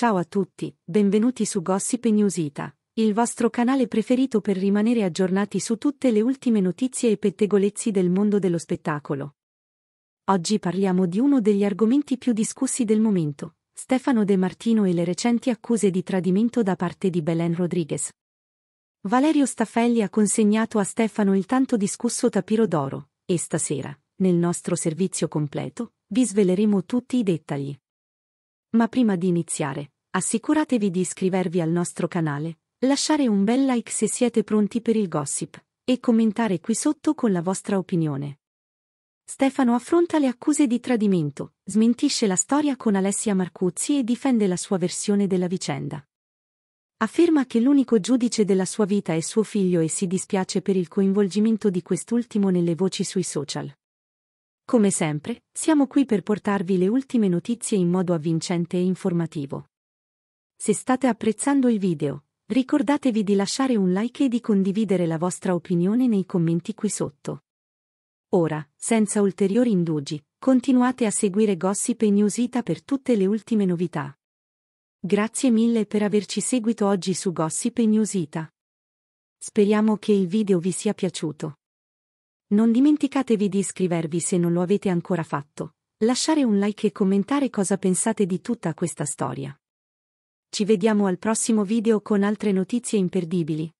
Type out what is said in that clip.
Ciao a tutti, benvenuti su Gossip Newsita, il vostro canale preferito per rimanere aggiornati su tutte le ultime notizie e pettegolezzi del mondo dello spettacolo. Oggi parliamo di uno degli argomenti più discussi del momento, Stefano De Martino e le recenti accuse di tradimento da parte di Belen Rodriguez. Valerio Staffelli ha consegnato a Stefano il tanto discusso tapiro d'oro, e stasera, nel nostro servizio completo, vi sveleremo tutti i dettagli. Ma prima di iniziare, assicuratevi di iscrivervi al nostro canale, lasciare un bel like se siete pronti per il gossip e commentare qui sotto con la vostra opinione. Stefano affronta le accuse di tradimento, smentisce la storia con Alessia Marcuzzi e difende la sua versione della vicenda. Afferma che l'unico giudice della sua vita è suo figlio e si dispiace per il coinvolgimento di quest'ultimo nelle voci sui social. Come sempre, siamo qui per portarvi le ultime notizie in modo avvincente e informativo. Se state apprezzando il video, ricordatevi di lasciare un like e di condividere la vostra opinione nei commenti qui sotto. Ora, senza ulteriori indugi, continuate a seguire Gossip e Newsita per tutte le ultime novità. Grazie mille per averci seguito oggi su Gossip e Newsita. Speriamo che il video vi sia piaciuto. Non dimenticatevi di iscrivervi se non lo avete ancora fatto, lasciare un like e commentare cosa pensate di tutta questa storia. Ci vediamo al prossimo video con altre notizie imperdibili.